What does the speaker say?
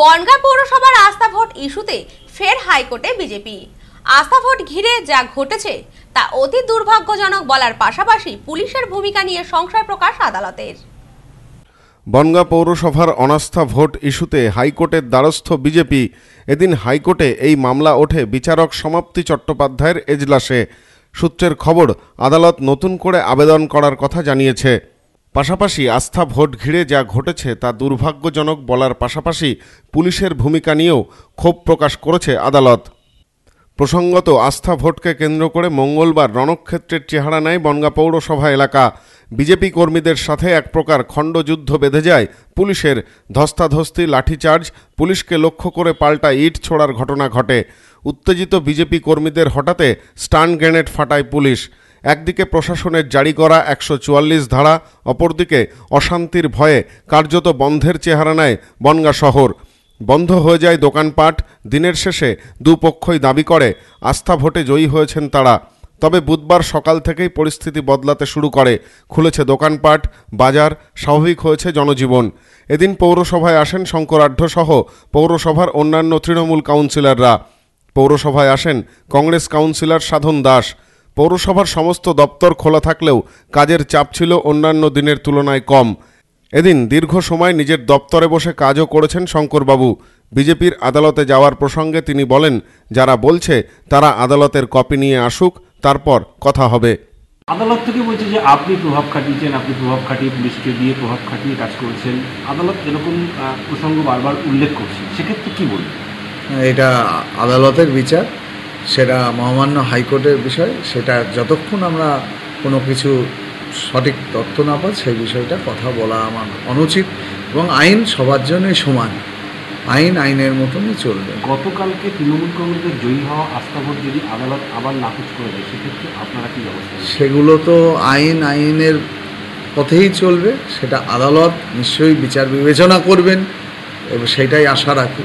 বনগা পৌরসভার আস্থা ভোট ইস্যুতে ফের হাইকোর্টে বিজেপি আস্থা ভোট ঘিরে যা ঘটেছে তা অতি দুর্ভাগ্যজনক বলার পাশাপাশি পুলিশের ভূমিকা নিয়ে সংশয় প্রকাশ আদালতের বনগা পৌরসভার অনাস্থা ভোট ইস্যুতে হাইকোর্টের দ্বারস্থ বিজেপি এদিন হাইকোর্টে এই মামলা ওঠে বিচারক সমাপ্তি চট্টোপাধ্যায়ের এজলাসে সূত্রের খবর আদালত নতুন করে আবেদন করার কথা জানিয়েছে পাশাপাশি আস্থা ভোট ঘিরে যা ঘটেছে তা দুর্ভাগ্যজনক বলার পাশাপাশি পুলিশের ভূমিকা নিয়েও ক্ষোভ প্রকাশ করেছে আদালত প্রসঙ্গত আস্থা ভোটকে কেন্দ্র করে মঙ্গলবার রণক্ষেত্রের চেহারা নেয় বনগা পৌরসভা এলাকা বিজেপি কর্মীদের সাথে এক প্রকার খণ্ডযুদ্ধ বেঁধে যায় পুলিশের ধস্তাধস্তি লাঠিচার্জ পুলিশকে লক্ষ্য করে পাল্টা ইট ছোড়ার ঘটনা ঘটে উত্তেজিত বিজেপি কর্মীদের হঠাতে স্টান গ্রেনেড ফাটায় পুলিশ একদিকে প্রশাসনের জারি করা একশো ধারা অপরদিকে অশান্তির ভয়ে কার্যত বন্ধের চেহারা নেয় বনগা শহর বন্ধ হয়ে যায় দোকানপাট দিনের শেষে দুপক্ষই দাবি করে আস্থা ভোটে জয়ী হয়েছেন তারা তবে বুধবার সকাল থেকেই পরিস্থিতি বদলাতে শুরু করে খুলেছে দোকানপাট বাজার স্বাভাবিক হয়েছে জনজীবন এদিন পৌরসভায় আসেন শঙ্করাঢ্য সহ পৌরসভার অন্যান্য তৃণমূল কাউন্সিলররা পৌরসভায় আসেন কংগ্রেস কাউন্সিলর সাধন দাস পৌরসভার সমস্ত দপ্তর খোলা থাকলেও কাজের চাপ ছিল অন্যান্য দিনের তুলনায় কম এদিন দীর্ঘ সময় নিজের দপ্তরে বসে কাজও করেছেন শঙ্করবাবু বিজেপির আদালতে যাওয়ার প্রসঙ্গে তিনি বলেন যারা বলছে তারা আদালতের কপি নিয়ে আসুক তারপর কথা হবে আদালত থেকে বলছে যে আপনি প্রভাব খাটিয়েছেন আপনি প্রভাব খাটিয়ে পুলিশকে দিয়ে প্রভাব খাটিয়ে কাজ করেছেন আদালত এরকম প্রসঙ্গ বারবার উল্লেখ করছে সেক্ষেত্রে কি বলবেন এটা আদালতের বিচার সেটা মহামান্য হাইকোর্টের বিষয় সেটা যতক্ষণ আমরা কোনো কিছু সঠিক তথ্য না পাই সেই বিষয়টা কথা বলা আমার অনুচিত এবং আইন সবার জন্যই সমান আইন আইনের মতনই চলবে গতকালকে তৃণমূল কংগ্রেসের জয়ী হওয়া আস্থাভোট যদি আদালত আবার নাকচ করে দেয় সেক্ষেত্রে আপনারা কী ব্যবস্থা সেগুলো তো আইন আইনের পথেই চলবে সেটা আদালত নিশ্চয়ই বিচার বিবেচনা করবেন এবং সেটাই আশা রাখি